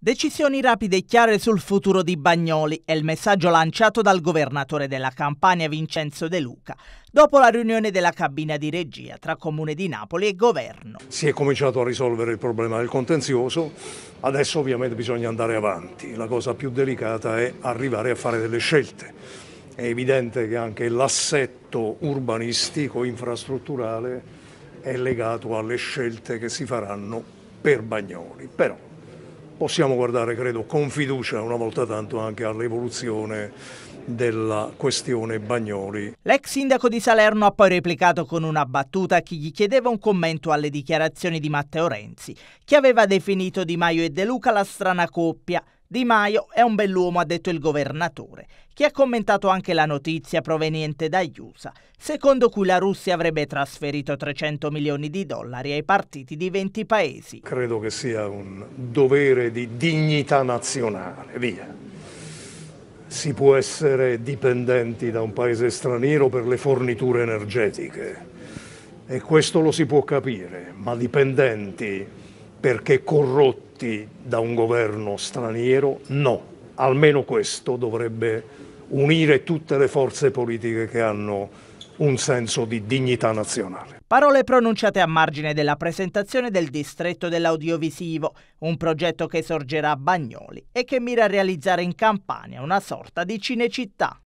Decisioni rapide e chiare sul futuro di Bagnoli è il messaggio lanciato dal governatore della Campania Vincenzo De Luca dopo la riunione della cabina di regia tra Comune di Napoli e Governo. Si è cominciato a risolvere il problema del contenzioso, adesso ovviamente bisogna andare avanti. La cosa più delicata è arrivare a fare delle scelte. È evidente che anche l'assetto urbanistico, infrastrutturale è legato alle scelte che si faranno per Bagnoli. Però possiamo guardare, credo, con fiducia una volta tanto anche all'evoluzione della questione Bagnoli. L'ex sindaco di Salerno ha poi replicato con una battuta a chi gli chiedeva un commento alle dichiarazioni di Matteo Renzi, che aveva definito Di Maio e De Luca la strana coppia, di Maio è un bell'uomo, ha detto il governatore, che ha commentato anche la notizia proveniente dagli USA, secondo cui la Russia avrebbe trasferito 300 milioni di dollari ai partiti di 20 paesi. Credo che sia un dovere di dignità nazionale, via. Si può essere dipendenti da un paese straniero per le forniture energetiche e questo lo si può capire, ma dipendenti perché corrotti prodotti da un governo straniero? No. Almeno questo dovrebbe unire tutte le forze politiche che hanno un senso di dignità nazionale. Parole pronunciate a margine della presentazione del Distretto dell'Audiovisivo, un progetto che sorgerà a Bagnoli e che mira a realizzare in Campania una sorta di cinecittà.